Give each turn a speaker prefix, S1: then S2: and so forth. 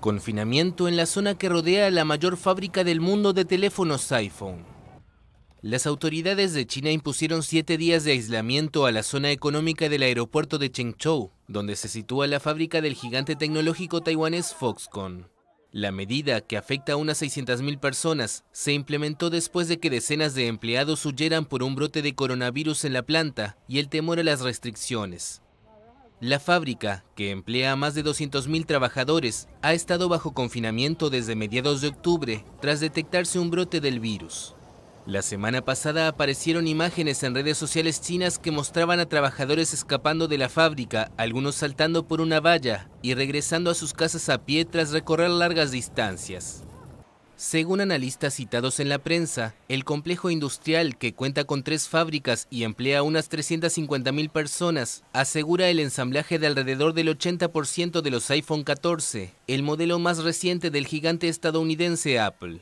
S1: Confinamiento en la zona que rodea la mayor fábrica del mundo de teléfonos iPhone. Las autoridades de China impusieron siete días de aislamiento a la zona económica del aeropuerto de Chengchou, donde se sitúa la fábrica del gigante tecnológico taiwanés Foxconn. La medida, que afecta a unas 600.000 personas, se implementó después de que decenas de empleados huyeran por un brote de coronavirus en la planta y el temor a las restricciones. La fábrica, que emplea a más de 200.000 trabajadores, ha estado bajo confinamiento desde mediados de octubre tras detectarse un brote del virus. La semana pasada aparecieron imágenes en redes sociales chinas que mostraban a trabajadores escapando de la fábrica, algunos saltando por una valla y regresando a sus casas a pie tras recorrer largas distancias. Según analistas citados en la prensa, el complejo industrial, que cuenta con tres fábricas y emplea a unas 350.000 personas, asegura el ensamblaje de alrededor del 80% de los iPhone 14, el modelo más reciente del gigante estadounidense Apple.